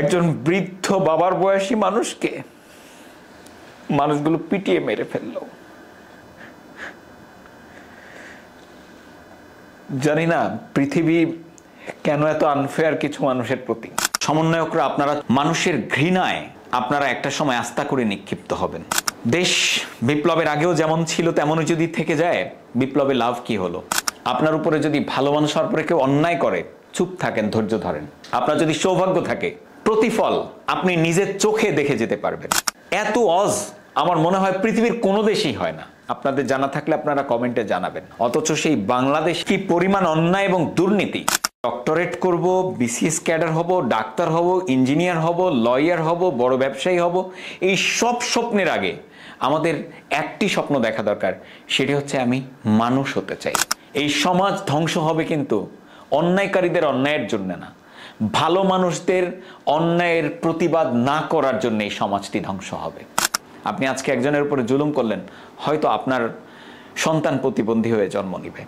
একজন বৃদ্ধ বাবার বয়সী মানুষকে মানুষগুলো পিটিয়ে মেরে ফেলল জানি না পৃথিবী কেন এত আনফেয়ার কিছু মানুষের প্রতি সমন্বয়করা আপনারা মানুষের ঘৃণায় আপনারা একটা সময় আস্থা করে নিক্ষিপ্ত হবেন দেশ বিপ্লবের আগেও যেমন ছিল তেমনই যদি থেকে যায় বিপ্লবে লাভ কি হলো আপনার উপরে যদি ভালো মানুষ সরপরে কেউ অন্যায় করে চুপ থাকেন ধৈর্য ধরেন আপনার যদি সৌভাগ্য থাকে প্রতিফল আপনি নিজের চোখে দেখে যেতে পারবেন এত অজ আমার মনে হয় পৃথিবীর কোনো দেশেই হয় না আপনাদের জানা থাকলে আপনারা কমেন্টে জানাবেন অথচ সেই বাংলাদেশ কি পরিমাণ অন্যায় এবং দুর্নীতি ডক্টরেট করব বিসিএস ক্যাডার হব ডাক্তার হব ইঞ্জিনিয়ার হব লয়ার হব বড় ব্যবসায়ী হব এই সব স্বপ্নের আগে আমাদের একটি স্বপ্ন দেখা দরকার সেটি হচ্ছে আমি মানুষ হতে চাই এই সমাজ ধ্বংস হবে কিন্তু অন্যায়কারীদের অন্যায়ের জন্য না ভালো মানুষদের অন্যায়ের প্রতিবাদ না করার জন্য এই সমাজটি ধ্বংস হবে আপনি আজকে একজনের উপরে জুলুম করলেন হয়তো আপনার সন্তান প্রতিবন্ধী হয়ে জন্ম নিবে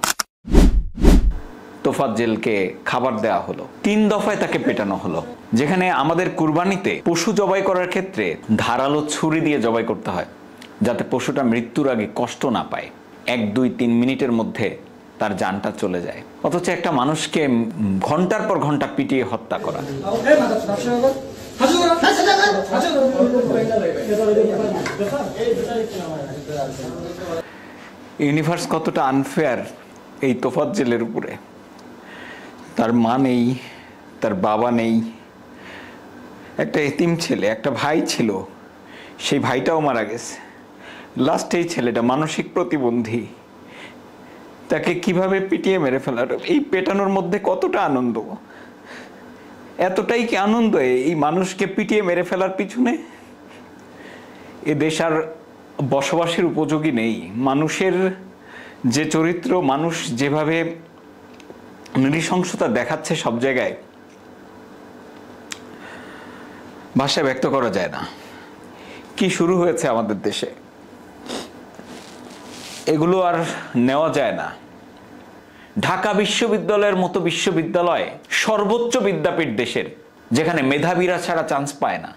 জেলকে খাবার দেওয়া হলো তিন দফায় তাকে পেটানো হলো যেখানে আমাদের কুরবানিতে পশু জবাই করার ক্ষেত্রে ধারালো ছুরি দিয়ে জবাই করতে হয় যাতে পশুটা মৃত্যুর আগে কষ্ট না পায় এক দুই তিন মিনিটের মধ্যে তার জানটা চলে যায় অথচ একটা মানুষকে ঘন্টার পর ঘন্টা পিটিয়ে হত্যা করা ইউনিভার্স কতটা আনফেয়ার এই তোফাত জেলের উপরে তার মা নেই তার বাবা নেই একটা এতিম ছেলে একটা ভাই ছিল সেই ভাইটাও মারা গেছে লাস্ট এই ছেলেটা মানসিক প্রতিবন্ধী তাকে কিভাবে পিটিয়ে মেরে ফেলার এই পেটানোর মধ্যে কতটা আনন্দ এতটাই কি আনন্দ এই মানুষকে পিটিয়ে মেরে ফেলার পিছনে এ দেশ আর বসবাসের উপযোগী নেই মানুষের যে চরিত্র মানুষ যেভাবে নৃশংসতা দেখাচ্ছে সব জায়গায় ভাষায় ব্যক্ত করা যায় না কি শুরু হয়েছে আমাদের দেশে এগুলো আর নেওয়া যায় না ঢাকা বিশ্ববিদ্যালয়ের মতো বিশ্ববিদ্যালয় সর্বোচ্চ বিদ্যাপীঠ দেশের যেখানে মেধাবীরা ছাড়া চান্স পায় না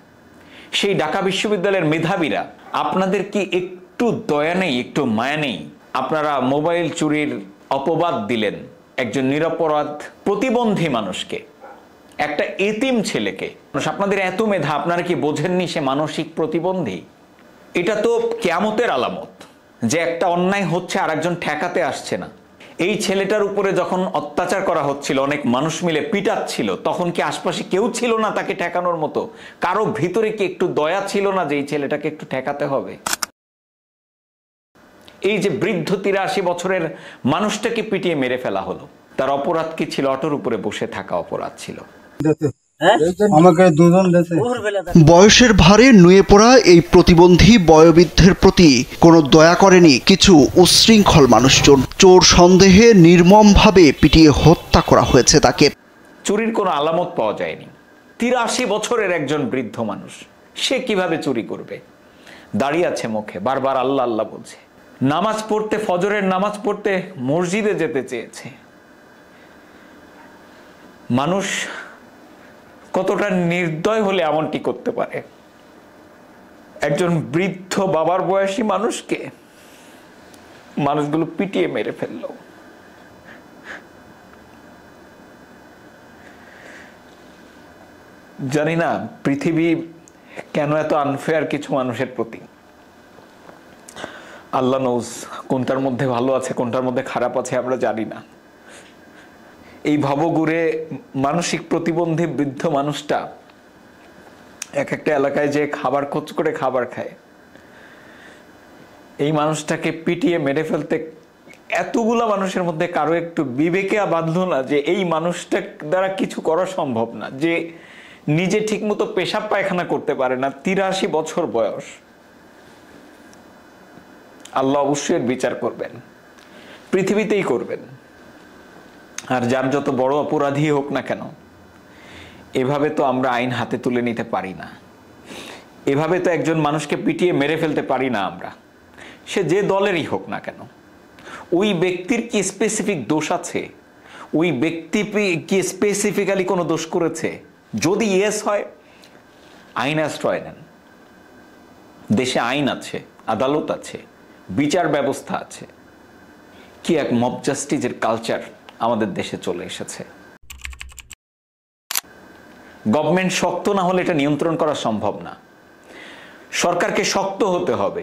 সেই ঢাকা বিশ্ববিদ্যালয়ের মেধাবীরা আপনাদের কি একটু দয়া নেই একটু মায়া নেই আপনারা মোবাইল চুরির অপবাদ দিলেন একজন নিরপরাধ প্রতিবন্ধী মানুষকে একটা এতিম ছেলেকে আপনাদের এত মেধা আপনারা কি বোঝেননি সে মানসিক প্রতিবন্ধী এটা তো কেমতের আলামত যে একটা অন্যায় হচ্ছে আর একজন ঠেকাতে আসছে না এই ছেলেটার উপরে যখন অত্যাচার করা হচ্ছিল অনেক মানুষ মিলে পিটাচ্ছিল তখন কি আশপাশে কেউ ছিল না তাকে ঠেকানোর মতো কারো ভিতরে কি একটু দয়া ছিল না যে এই ছেলেটাকে একটু ঠেকাতে হবে এই যে বৃদ্ধ তিরাশি বছরের মানুষটাকে পিটিয়ে মেরে ফেলা হলো তার অপরাধ কি ছিল অটোর উপরে বসে থাকা অপরাধ ছিল হ্যাঁ? বয়সের ভারে নুয়ে পড়া এই প্রতিবন্ধী বয়বৃদ্ধের প্রতি কোনো দয়া করেনি কিছু উশৃঙ্খল মানুষজন চোর সন্দেহে নির্মমভাবে পিটিয়ে হত্যা করা হয়েছে তাকে চুরির কোনো আলামত পাওয়া যায়নি তিরাশি বছরের একজন বৃদ্ধ মানুষ সে কিভাবে চুরি করবে দাঁড়িয়ে আছে মুখে বারবার আল্লাহ আল্লাহ বলছে নামাজ পড়তে ফজরের নামাজ পড়তে মসজিদে যেতে চেয়েছে মানুষ কতটা নির্দয় হলে এমনটি করতে পারে একজন বৃদ্ধ বাবার বয়সী মানুষকে মানুষগুলো পিটিয়ে মেরে ফেললো জানি না পৃথিবী কেন এত আনফেয়ার কিছু মানুষের প্রতি আল্লাহ নৌজ কোনটার মধ্যে ভালো আছে কোনটার মধ্যে খারাপ আছে আমরা জানি না এই ভবগুড়ে মানসিক প্রতিবন্ধী বৃদ্ধ মানুষটা এক একটা এলাকায় যে খাবার খোঁজ করে খাবার খায় এই মানুষটাকে পিটিয়ে মেরে ফেলতে এতগুলা মানুষের মধ্যে কারো একটু বিবেকে বাঁধল না যে এই মানুষটা দ্বারা কিছু করা সম্ভব না যে নিজে ঠিকমতো পেশাব পায়খানা করতে পারে না তিরাশি বছর বয়স আল্লাহ অবশ্যই বিচার করবেন পৃথিবীতেই করবেন আর যার যত বড় অপরাধী হোক না কেন এভাবে তো আমরা আইন হাতে তুলে নিতে পারি না এভাবে তো একজন মানুষকে পিটিয়ে মেরে ফেলতে পারি না আমরা সে যে দলেরই হোক না কেন ওই ব্যক্তির কি স্পেসিফিক দোষ আছে ওই ব্যক্তি কি স্পেসিফিক্যালি কোনো দোষ করেছে যদি ইয়েস হয় আইন আশ্রয় নেন দেশে আইন আছে আদালত আছে বিচার ব্যবস্থা আছে কি এক মব জাস্টিসের কালচার আমাদের দেশে চলে এসেছে গভর্নমেন্ট শক্ত না হলে এটা নিয়ন্ত্রণ করা সম্ভব না সরকারকে শক্ত হতে হবে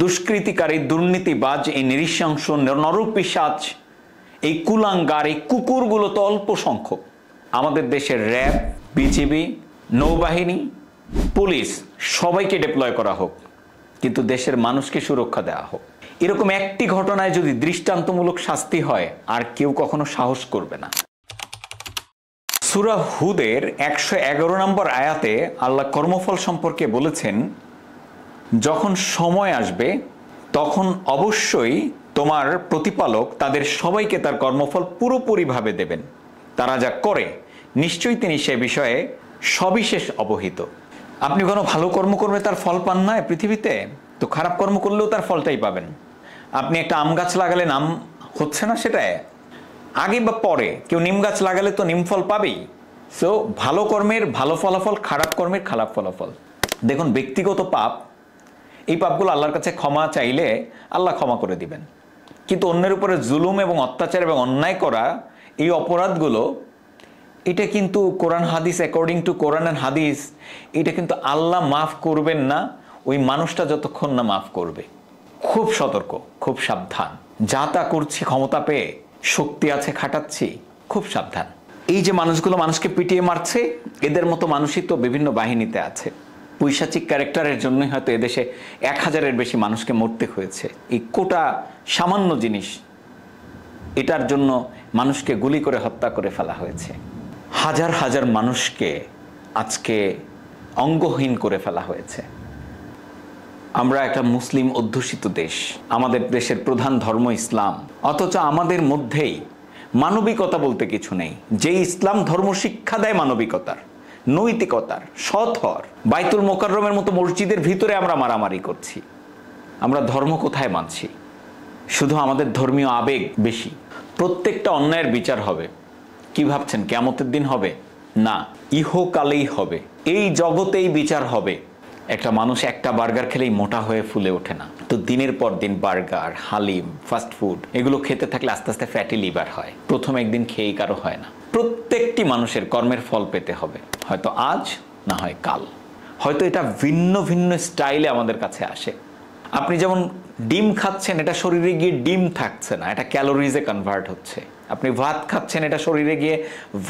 দুষ্কৃতিকারী দুর্নীতিবাজ এই নৃশংস নরপিসাজ এই কুলাঙ্গার এই কুকুরগুলো তো অল্প সংখ্যক আমাদের দেশের র্যাব বিজিবি নৌবাহিনী পুলিশ সবাইকে ডিপ্লয় করা হোক কিন্তু দেশের মানুষকে সুরক্ষা দেওয়া হোক এরকম একটি ঘটনায় যদি দৃষ্টান্তমূলক শাস্তি হয় আর কেউ কখনো সাহস করবে না সুরা হুদের একশো এগারো নম্বর আয়াতে আল্লাহ কর্মফল সম্পর্কে বলেছেন যখন সময় আসবে তখন অবশ্যই তোমার প্রতিপালক তাদের সবাইকে তার কর্মফল পুরোপুরিভাবে দেবেন তারা যা করে নিশ্চয়ই তিনি সে বিষয়ে সবিশেষ অবহিত আপনি কোনো ভালো কর্ম করবে তার ফল পান না পৃথিবীতে তো খারাপ কর্ম করলেও তার ফলটাই পাবেন আপনি একটা আম গাছ লাগালে নাম হচ্ছে না সেটা আগে বা পরে কেউ নিম গাছ লাগালে তো নিম ফল পাবেই সো ভালো কর্মের ভালো ফলাফল খারাপ কর্মের খারাপ ফলাফল দেখুন ব্যক্তিগত পাপ এই পাপগুলো আল্লাহর কাছে ক্ষমা চাইলে আল্লাহ ক্ষমা করে দিবেন কিন্তু অন্যের উপরে জুলুম এবং অত্যাচার এবং অন্যায় করা এই অপরাধগুলো এটা কিন্তু কোরআন হাদিস অ্যাকর্ডিং টু কোরআন অ্যান্ড হাদিস এটা কিন্তু আল্লাহ মাফ করবেন না ওই মানুষটা যতক্ষণ না মাফ করবে খুব সতর্ক খুব সাবধান যা তা করছি ক্ষমতা পেয়ে শক্তি আছে খাটাচ্ছি খুব সাবধান এই যে মানুষগুলো মানুষকে পিটিয়ে মারছে এদের মতো মানুষই তো বিভিন্ন বাহিনীতে আছে পৈশাচিক ক্যারেক্টারের জন্যই হয়তো এদেশে এক হাজারের বেশি মানুষকে মরতে হয়েছে এই কোটা সামান্য জিনিস এটার জন্য মানুষকে গুলি করে হত্যা করে ফেলা হয়েছে হাজার হাজার মানুষকে আজকে অঙ্গহীন করে ফেলা হয়েছে আমরা একটা মুসলিম অধ্যুষিত দেশ আমাদের দেশের প্রধান ধর্ম ইসলাম অথচ আমাদের মধ্যেই মানবিকতা বলতে কিছু নেই যে ইসলাম ধর্ম শিক্ষা দেয় মানবিকতার নৈতিকতার সথর বাইতুল মোকাররমের মতো মসজিদের ভিতরে আমরা মারামারি করছি আমরা ধর্ম কোথায় মানছি শুধু আমাদের ধর্মীয় আবেগ বেশি প্রত্যেকটা অন্যায়ের বিচার হবে কি ভাবছেন কেমতের দিন হবে না ইহকালেই হবে এই জগতেই বিচার হবে একটা মানুষ একটা বার্গার খেলেই মোটা হয়ে ফুলে ওঠে না তো দিনের পর দিন বার্গার হালিম ফাস্ট ফুড এগুলো খেতে থাকলে আস্তে আস্তে ফ্যাটি লিভার হয় প্রথম একদিন খেয়েই কারো হয় না প্রত্যেকটি মানুষের কর্মের ফল পেতে হবে হয়তো আজ না হয় কাল হয়তো এটা ভিন্ন ভিন্ন স্টাইলে আমাদের কাছে আসে আপনি যেমন ডিম খাচ্ছেন এটা শরীরে গিয়ে ডিম থাকছে না এটা ক্যালোরিজে কনভার্ট হচ্ছে আপনি ভাত খাচ্ছেন এটা শরীরে গিয়ে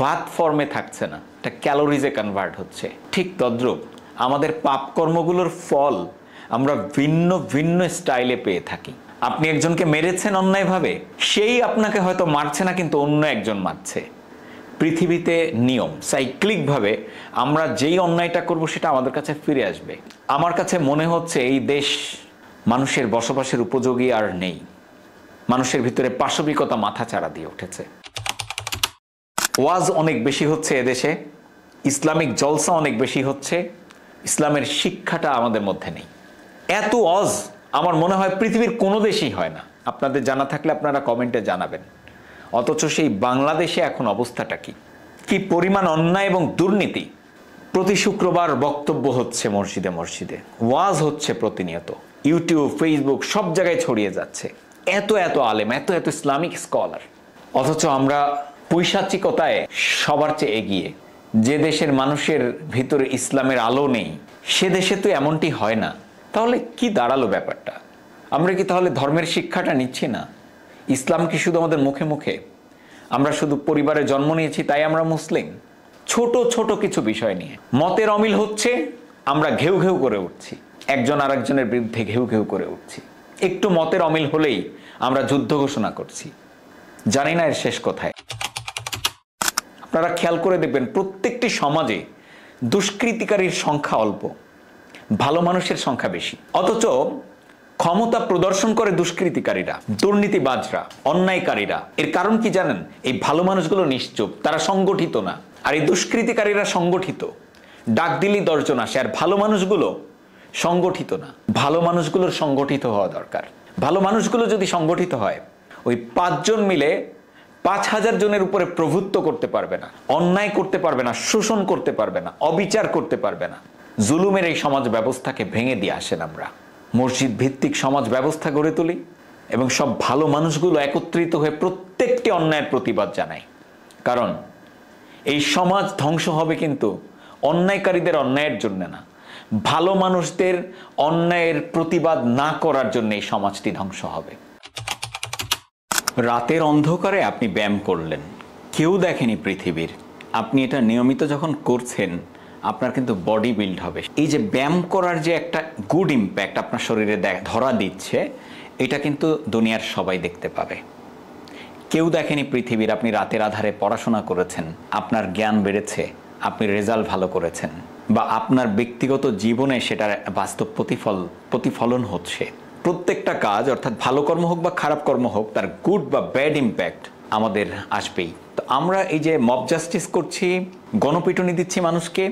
ভাত ফর্মে থাকছে না এটা ক্যালোরিজে কনভার্ট হচ্ছে ঠিক তদ্রুপ আমাদের পাপকর্মগুলোর ফল আমরা ভিন্ন ভিন্ন স্টাইলে পেয়ে থাকি আপনি একজনকে মেরেছেন অন্যায়ভাবে সেই আপনাকে হয়তো মারছে না কিন্তু অন্য একজন মারছে পৃথিবীতে নিয়ম সাইক্লিকভাবে আমরা যেই অন্যায়টা করব সেটা আমাদের কাছে ফিরে আসবে আমার কাছে মনে হচ্ছে এই দেশ মানুষের বসবাসের উপযোগী আর নেই মানুষের ভিতরে পাশবিকতা মাথা চাড়া দিয়ে উঠেছে ওয়াজ অনেক বেশি হচ্ছে এদেশে ইসলামিক জলসা অনেক বেশি হচ্ছে ইসলামের শিক্ষাটা আমাদের মধ্যে নেই এত অজ আমার মনে হয় পৃথিবীর কোনো দেশেই হয় না আপনাদের জানা থাকলে আপনারা কমেন্টে জানাবেন অথচ সেই বাংলাদেশে এখন অবস্থাটা কি কি পরিমাণ অন্যায় এবং দুর্নীতি প্রতি শুক্রবার বক্তব্য হচ্ছে মসজিদে মসজিদে ওয়াজ হচ্ছে প্রতিনিয়ত ইউটিউব ফেসবুক সব জায়গায় ছড়িয়ে যাচ্ছে এত এত আলেম এত এত ইসলামিক স্কলার অথচ আমরা পৈশাচিকতায় সবার চেয়ে এগিয়ে যে দেশের মানুষের ভিতরে ইসলামের আলো নেই সে দেশে তো এমনটি হয় না তাহলে কি দাঁড়ালো ব্যাপারটা আমরা কি তাহলে ধর্মের শিক্ষাটা নিচ্ছি না ইসলাম কি শুধু আমাদের মুখে মুখে আমরা শুধু পরিবারে জন্ম নিয়েছি তাই আমরা মুসলিম ছোট ছোট কিছু বিষয় নিয়ে মতের অমিল হচ্ছে আমরা ঘেউ ঘেউ করে উঠছি একজন আর একজনের বিরুদ্ধে ঘেউ ঘেউ করে উঠছি একটু মতের অমিল হলেই আমরা যুদ্ধ ঘোষণা করছি জানি না এর শেষ কোথায় আপনারা খেয়াল করে দেখবেন প্রত্যেকটি সমাজে দুষ্কৃতিকারীর সংখ্যা অল্প ভালো মানুষের সংখ্যা বেশি অথচ ক্ষমতা প্রদর্শন করে দুষ্কৃতিকারীরা দুর্নীতিবাজরা অন্যায়কারীরা এর কারণ কি জানেন এই ভালো মানুষগুলো নিশ্চুপ তারা সংগঠিত না আর এই দুষ্কৃতিকারীরা সংগঠিত ডাক দিলি দশজন আসে আর ভালো মানুষগুলো সংগঠিত না ভালো মানুষগুলোর সংগঠিত হওয়া দরকার ভালো মানুষগুলো যদি সংগঠিত হয় ওই পাঁচজন মিলে পাঁচ হাজার জনের উপরে প্রভুত্ব করতে পারবে না অন্যায় করতে পারবে না শোষণ করতে পারবে না অবিচার করতে পারবে না জুলুমের এই সমাজ ব্যবস্থাকে ভেঙে দিয়ে আসেন আমরা মসজিদ ভিত্তিক সমাজ ব্যবস্থা গড়ে তুলি এবং সব ভালো মানুষগুলো একত্রিত হয়ে প্রত্যেকটি অন্যায়ের প্রতিবাদ জানাই কারণ এই সমাজ ধ্বংস হবে কিন্তু অন্যায়কারীদের অন্যায়ের জন্য না ভালো মানুষদের অন্যায়ের প্রতিবাদ না করার জন্য এই সমাজটি ধ্বংস হবে রাতের অন্ধকারে আপনি ব্যায়াম করলেন কেউ দেখেনি পৃথিবীর আপনি এটা নিয়মিত যখন করছেন আপনার কিন্তু বডি বিল্ড হবে এই যে ব্যায়াম করার যে একটা গুড ইম্প্যাক্ট আপনার শরীরে ধরা দিচ্ছে এটা কিন্তু দুনিয়ার সবাই দেখতে পাবে কেউ দেখেনি পৃথিবীর আপনি রাতের আধারে পড়াশোনা করেছেন আপনার জ্ঞান বেড়েছে আপনি রেজাল্ট ভালো করেছেন বা আপনার ব্যক্তিগত জীবনে সেটার বাস্তব প্রতিফল প্রতিফলন হচ্ছে প্রত্যেকটা কাজ অর্থাৎ ভালো কর্ম হোক বা খারাপ কর্ম হোক তার গুড বা ব্যাড ইম্প্যাক্ট আমাদের আসবেই তো আমরা এই যে মব জাস্টিস করছি গণপিটনি দিচ্ছি মানুষকে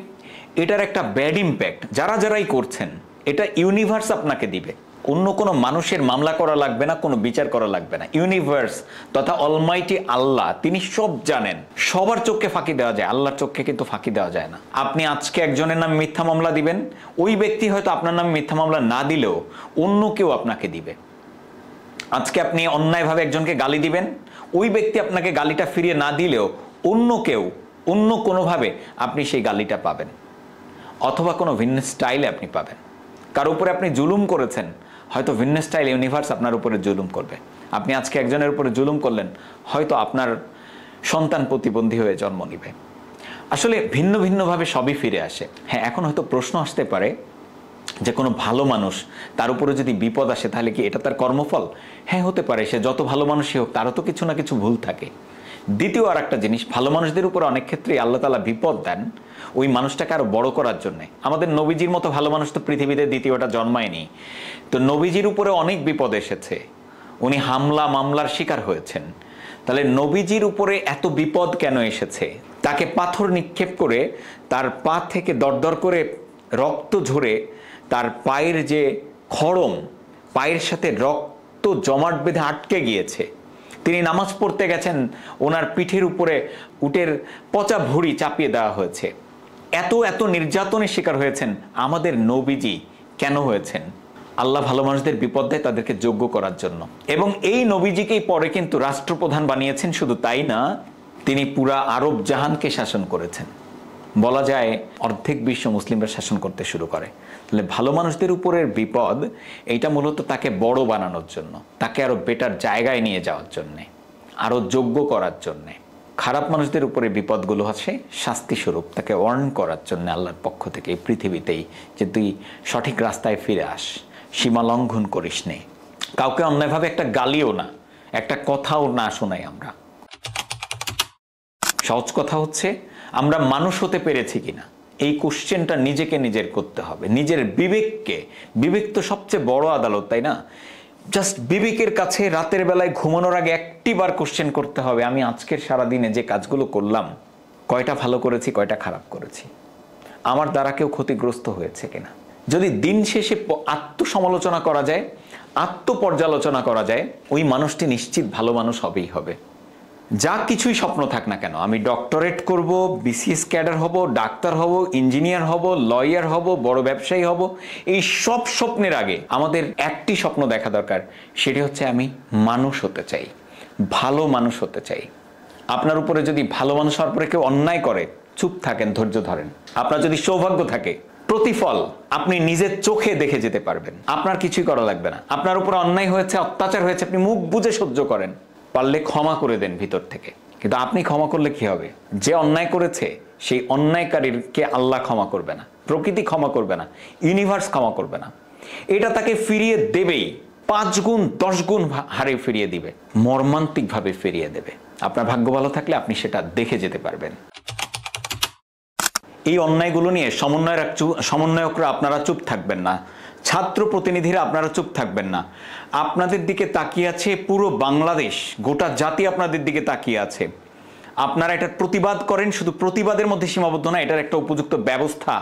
এটার একটা ব্যাড ইম্প্যাক্ট যারা যারাই করছেন এটা ইউনিভার্স আপনাকে দিবে অন্য কোনো মানুষের মামলা করা লাগবে না কোনো বিচার করা লাগবে না ইউনিভার্স তথা অলমাইটি আল্লাহ তিনি সব জানেন সবার চোখকে ফাঁকি দেওয়া যায় আল্লাহর চোখকে কিন্তু ফাঁকি দেওয়া যায় না আপনি আজকে একজনের নাম মিথ্যা মামলা দিবেন ওই ব্যক্তি হয়তো আপনার নাম মিথ্যা মামলা না দিলেও অন্য কেউ আপনাকে দিবে আজকে আপনি অন্যায়ভাবে একজনকে গালি দিবেন ওই ব্যক্তি আপনাকে গালিটা ফিরিয়ে না দিলেও অন্য কেউ অন্য কোনোভাবে আপনি সেই গালিটা পাবেন অথবা কোনো ভিন্ন স্টাইলে আপনি পাবেন কার উপরে আপনি জুলুম করেছেন হয়তো ভিন্ন স্টাইল ইউনিভার্স আপনার উপরে জুলুম করবে আপনি আজকে একজনের উপরে জুলুম করলেন হয়তো আপনার সন্তান প্রতিবন্ধী হয়ে জন্ম নিবে আসলে ভিন্ন ভিন্নভাবে সবই ফিরে আসে হ্যাঁ এখন হয়তো প্রশ্ন আসতে পারে যে কোনো ভালো মানুষ তার উপরে যদি বিপদ আসে তাহলে কি এটা তার কর্মফল হ্যাঁ হতে পারে সে যত ভালো মানুষই হোক তারও তো কিছু না কিছু ভুল থাকে দ্বিতীয় আর একটা জিনিস ভালো মানুষদের উপর অনেক ক্ষেত্রেই আল্লাহ তালা বিপদ দেন ওই মানুষটাকে আরো বড় করার জন্যে আমাদের নবীজির মতো ভালো মানুষ তো পৃথিবীতে দ্বিতীয়টা জন্মায়নি তো নবীজির উপরে অনেক বিপদ এসেছে উনি হামলা মামলার শিকার হয়েছেন তাহলে নবীজির উপরে এত বিপদ কেন এসেছে তাকে পাথর নিক্ষেপ করে তার পা থেকে দরদর করে রক্ত ঝরে তার পায়ের যে খড়ম পায়ের সাথে রক্ত জমাট বেঁধে আটকে গিয়েছে তিনি নামাজ পড়তে গেছেন ওনার পিঠের উপরে উটের পচা ভুড়ি চাপিয়ে দেওয়া হয়েছে এত এত নির্যাতনের শিকার হয়েছেন আমাদের নবীজি কেন হয়েছেন আল্লাহ ভালো মানুষদের বিপদ দেয় তাদেরকে যোগ্য করার জন্য এবং এই নবীজিকেই পরে কিন্তু রাষ্ট্রপ্রধান বানিয়েছেন শুধু তাই না তিনি পুরা আরব জাহানকে শাসন করেছেন বলা যায় অর্ধেক বিশ্ব মুসলিমরা শাসন করতে শুরু করে তাহলে ভালো মানুষদের উপরের বিপদ এইটা মূলত তাকে বড় বানানোর জন্য তাকে আরও বেটার জায়গায় নিয়ে যাওয়ার জন্যে আরো যোগ্য করার জন্যে খারাপ মানুষদের উপরে বিপদগুলো আছে শাস্তিস্বরূপ তাকে ওয়ার্ন করার জন্য আল্লাহর পক্ষ থেকে এই পৃথিবীতেই যে তুই সঠিক রাস্তায় ফিরে আস সীমা লঙ্ঘন করিস নে কাউকে অন্যায়ভাবে একটা গালিও না একটা কথাও না শোনাই আমরা সহজ কথা হচ্ছে আমরা মানুষ হতে পেরেছি কিনা এই কোশ্চেনটা নিজেকে নিজের করতে হবে নিজের বিবেককে বিবেক তো সবচেয়ে বড় আদালত তাই না জাস্ট বিবেকের কাছে রাতের বেলায় ঘুমানোর আগে একটিবার কোশ্চেন করতে হবে আমি আজকের সারা দিনে যে কাজগুলো করলাম কয়টা ভালো করেছি কয়টা খারাপ করেছি আমার দ্বারা কেউ ক্ষতিগ্রস্ত হয়েছে কিনা যদি দিন শেষে আত্মসমালোচনা করা যায় আত্মপর্যালোচনা করা যায় ওই মানুষটি নিশ্চিত ভালো মানুষ হবেই হবে যা কিছুই স্বপ্ন থাক না কেন আমি ডক্টরেট করব বিসিএস ক্যাডার হব ডাক্তার হব ইঞ্জিনিয়ার হব লয়ার হব বড় ব্যবসায়ী হব এই সব স্বপ্নের আগে আমাদের একটি স্বপ্ন দেখা দরকার সেটি হচ্ছে আমি মানুষ হতে চাই ভালো মানুষ হতে চাই আপনার উপরে যদি ভালো মানুষ হওয়ার পরে কেউ অন্যায় করে চুপ থাকেন ধৈর্য ধরেন আপনার যদি সৌভাগ্য থাকে প্রতিফল আপনি নিজের চোখে দেখে যেতে পারবেন আপনার কিছুই করা লাগবে না আপনার উপর অন্যায় হয়েছে অত্যাচার হয়েছে আপনি মুখ বুঝে সহ্য করেন পারলে ক্ষমা করে দেন ভিতর থেকে কিন্তু আপনি ক্ষমা করলে কি হবে যে অন্যায় করেছে সেই অন্যায়কারীকে আল্লাহ ক্ষমা করবে না প্রকৃতি ক্ষমা করবে না ইউনিভার্স ক্ষমা করবে না এটা তাকে ফিরিয়ে দেবেই পাঁচ গুণ দশ গুণ হারে ফিরিয়ে দিবে মর্মান্তিকভাবে ফিরিয়ে দেবে আপনার ভাগ্য ভালো থাকলে আপনি সেটা দেখে যেতে পারবেন এই অন্যায়গুলো নিয়ে সমন্বয় সমন্বয়করা আপনারা চুপ থাকবেন না ছাত্র প্রতিনিধিরা আপনারা চুপ থাকবেন না আপনাদের দিকে তাকিয়ে আছে পুরো বাংলাদেশ গোটা জাতি আপনাদের দিকে তাকিয়ে আছে আপনারা এটার প্রতিবাদ করেন শুধু প্রতিবাদের মধ্যে সীমাবদ্ধ না এটার একটা উপযুক্ত ব্যবস্থা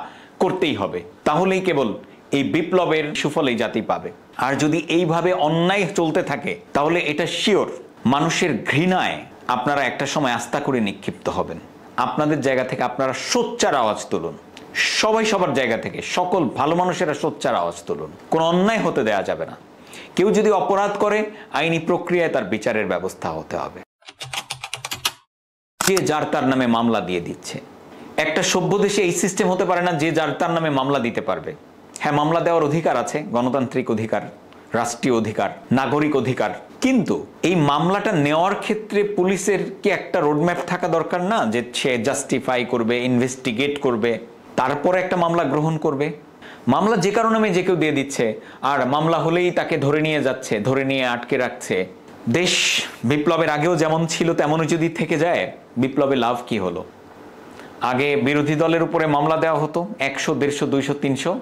করতেই হবে তাহলেই কেবল এই বিপ্লবের সুফলেই জাতি পাবে আর যদি এইভাবে অন্যায় চলতে থাকে তাহলে এটা শিওর মানুষের ঘৃণায় আপনারা একটা সময় আস্থা করে নিক্ষিপ্ত হবেন আপনাদের জায়গা থেকে আপনারা সোচ্চার আওয়াজ তুলুন সবাই সবার জায়গা থেকে সকল ভালো মানুষেরা সোচ্চার আওয়াজ তুলুন কোনো অন্যায় হতে দেয়া যাবে না কেউ যদি অপরাধ করে আইনি প্রক্রিয়ায় তার বিচারের ব্যবস্থা হতে হবে যে যার তার নামে মামলা দিয়ে দিচ্ছে একটা সভ্য দেশে এই সিস্টেম হতে পারে না যে যার তার নামে মামলা দিতে পারবে হ্যাঁ মামলা দেওয়ার অধিকার আছে গণতান্ত্রিক অধিকার রাষ্ট্রীয় অধিকার নাগরিক অধিকার কিন্তু এই মামলাটা নেওয়ার ক্ষেত্রে পুলিশের কি একটা রোডম্যাপ থাকা দরকার না যে সে জাস্টিফাই করবে ইনভেস্টিগেট করবে তারপরে একটা মামলা গ্রহণ করবে মামলা যে কারণে আমি যে কেউ দিয়ে দিচ্ছে আর মামলা হলেই তাকে ধরে নিয়ে যাচ্ছে ধরে নিয়ে আটকে রাখছে দেশ বিপ্লবের আগেও যেমন ছিল তেমনই যদি থেকে যায় বিপ্লবে লাভ কি হলো আগে বিরোধী দলের উপরে মামলা দেওয়া হতো একশো দেড়শো দুইশো তিনশো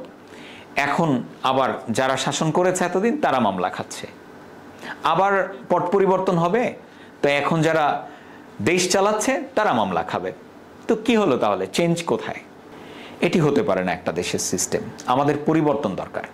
এখন আবার যারা শাসন করেছে এতদিন তারা মামলা খাচ্ছে আবার পট পরিবর্তন হবে তো এখন যারা দেশ চালাচ্ছে তারা মামলা খাবে তো কি হলো তাহলে চেঞ্জ কোথায় এটি হতে পারে না একটা দেশের সিস্টেম আমাদের পরিবর্তন দরকার